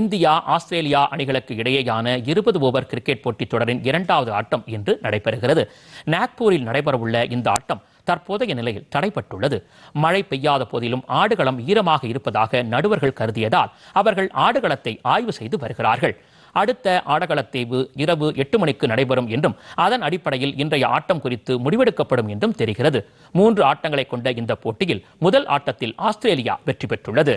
India Australia அணிகளுக்கு இடையேயான இருபது ஓவர் கிரிக்கெட் போட்டித் தொடரின் இரண்டாவது ஆட்டம் இன்று நடைபெறுகிறது நாக்பூரில் நடைபெறவுள்ள இந்த ஆட்டம் தற்போதைய நிலையில் தடைப்பட்டுள்ளது மழை பெய்யாத போதிலும் ஆடுகளம் ஈரமாக இருப்பதாக நடுவர்கள் கருதியதால் அவர்கள் ஆடுகளத்தை ஆய்வு செய்து வருகிறார்கள் அடுத்த ஆடகளத்தேவு இரவு எட்டு மணிக்கு நடைபெறும் என்றும் அதன் அடிப்படையில் இன்றைய ஆட்டம் குறித்து முடிவெடுக்கப்படும் என்றும் தெரிகிறது மூன்று ஆட்டங்களை கொண்ட இந்த போட்டியில் முதல் ஆட்டத்தில் ஆஸ்திரேலியா வெற்றி பெற்றுள்ளது